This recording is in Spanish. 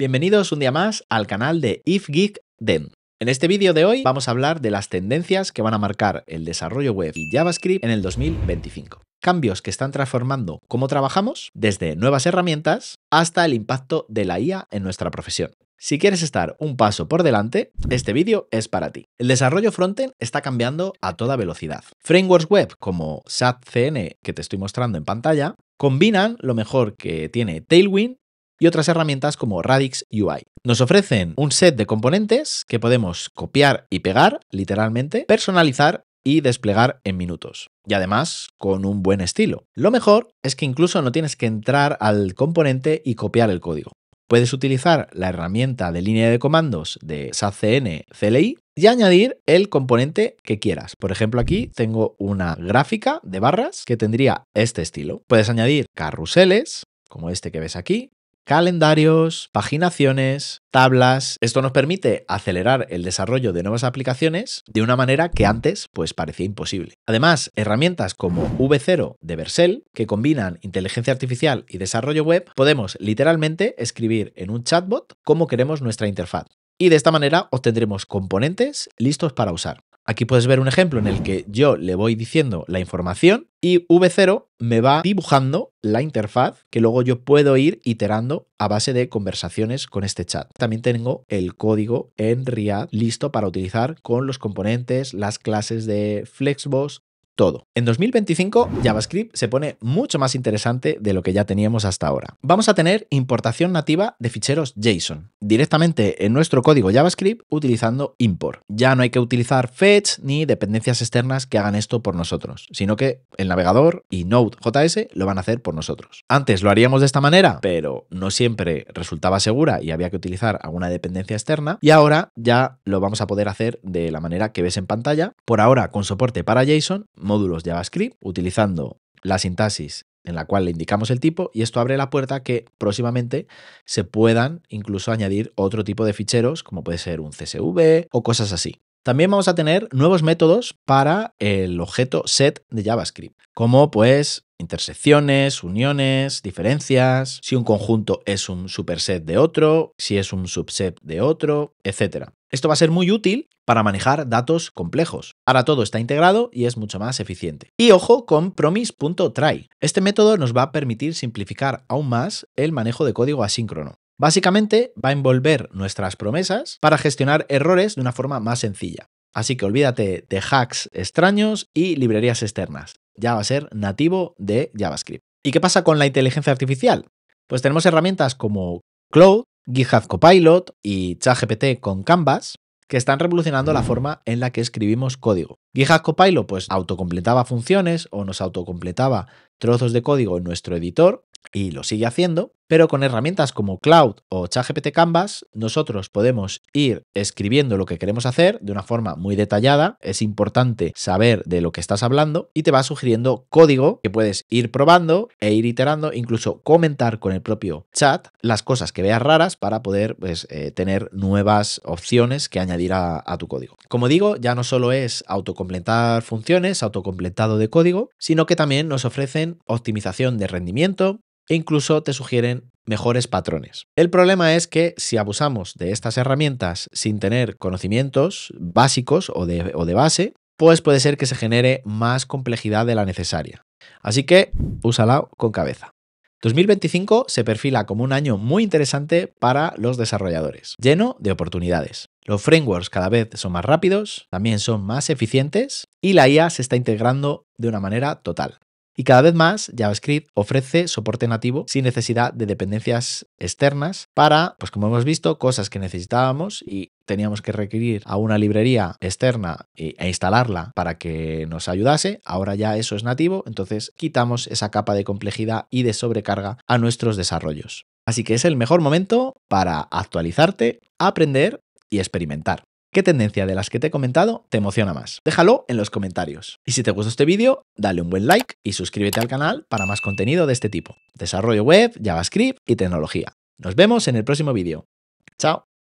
Bienvenidos un día más al canal de If Geek Den. En este vídeo de hoy vamos a hablar de las tendencias que van a marcar el desarrollo web y JavaScript en el 2025. Cambios que están transformando cómo trabajamos, desde nuevas herramientas hasta el impacto de la IA en nuestra profesión. Si quieres estar un paso por delante, este vídeo es para ti. El desarrollo frontend está cambiando a toda velocidad. Frameworks web como SAP CN que te estoy mostrando en pantalla combinan lo mejor que tiene Tailwind y otras herramientas como Radix UI. Nos ofrecen un set de componentes que podemos copiar y pegar, literalmente, personalizar y desplegar en minutos. Y además, con un buen estilo. Lo mejor es que incluso no tienes que entrar al componente y copiar el código. Puedes utilizar la herramienta de línea de comandos de SACN CLI y añadir el componente que quieras. Por ejemplo, aquí tengo una gráfica de barras que tendría este estilo. Puedes añadir carruseles, como este que ves aquí, calendarios, paginaciones, tablas. Esto nos permite acelerar el desarrollo de nuevas aplicaciones de una manera que antes pues parecía imposible. Además, herramientas como V0 de Bersell, que combinan inteligencia artificial y desarrollo web, podemos literalmente escribir en un chatbot cómo queremos nuestra interfaz. Y de esta manera obtendremos componentes listos para usar. Aquí puedes ver un ejemplo en el que yo le voy diciendo la información y V0 me va dibujando la interfaz que luego yo puedo ir iterando a base de conversaciones con este chat. También tengo el código en React listo para utilizar con los componentes, las clases de Flexbox todo. En 2025, JavaScript se pone mucho más interesante de lo que ya teníamos hasta ahora. Vamos a tener importación nativa de ficheros JSON directamente en nuestro código JavaScript utilizando import. Ya no hay que utilizar fetch ni dependencias externas que hagan esto por nosotros, sino que el navegador y Node.js lo van a hacer por nosotros. Antes lo haríamos de esta manera, pero no siempre resultaba segura y había que utilizar alguna dependencia externa y ahora ya lo vamos a poder hacer de la manera que ves en pantalla, por ahora con soporte para JSON, módulos JavaScript utilizando la sintaxis en la cual le indicamos el tipo y esto abre la puerta a que próximamente se puedan incluso añadir otro tipo de ficheros como puede ser un CSV o cosas así. También vamos a tener nuevos métodos para el objeto set de JavaScript, como pues intersecciones, uniones, diferencias, si un conjunto es un superset de otro, si es un subset de otro, etc. Esto va a ser muy útil para manejar datos complejos. Ahora todo está integrado y es mucho más eficiente. Y ojo con promise.try. Este método nos va a permitir simplificar aún más el manejo de código asíncrono. Básicamente va a envolver nuestras promesas para gestionar errores de una forma más sencilla. Así que olvídate de hacks extraños y librerías externas. Ya va a ser nativo de JavaScript. ¿Y qué pasa con la inteligencia artificial? Pues tenemos herramientas como Cloud, GitHub Copilot y ChatGPT con Canvas, que están revolucionando la mm. forma en la que escribimos código. GitHub Copilot pues autocompletaba funciones o nos autocompletaba trozos de código en nuestro editor y lo sigue haciendo, pero con herramientas como Cloud o ChatGPT Canvas, nosotros podemos ir escribiendo lo que queremos hacer de una forma muy detallada. Es importante saber de lo que estás hablando y te va sugiriendo código que puedes ir probando e ir iterando, incluso comentar con el propio chat las cosas que veas raras para poder pues, eh, tener nuevas opciones que añadir a, a tu código. Como digo, ya no solo es autocompletar funciones, autocompletado de código, sino que también nos ofrecen optimización de rendimiento, e incluso te sugieren mejores patrones. El problema es que si abusamos de estas herramientas sin tener conocimientos básicos o de, o de base, pues puede ser que se genere más complejidad de la necesaria. Así que úsala con cabeza. 2025 se perfila como un año muy interesante para los desarrolladores, lleno de oportunidades. Los frameworks cada vez son más rápidos, también son más eficientes y la IA se está integrando de una manera total. Y cada vez más JavaScript ofrece soporte nativo sin necesidad de dependencias externas para, pues como hemos visto, cosas que necesitábamos y teníamos que requerir a una librería externa e, e instalarla para que nos ayudase. Ahora ya eso es nativo, entonces quitamos esa capa de complejidad y de sobrecarga a nuestros desarrollos. Así que es el mejor momento para actualizarte, aprender y experimentar. ¿Qué tendencia de las que te he comentado te emociona más? Déjalo en los comentarios. Y si te gustó este vídeo, dale un buen like y suscríbete al canal para más contenido de este tipo. Desarrollo web, JavaScript y tecnología. Nos vemos en el próximo vídeo. ¡Chao!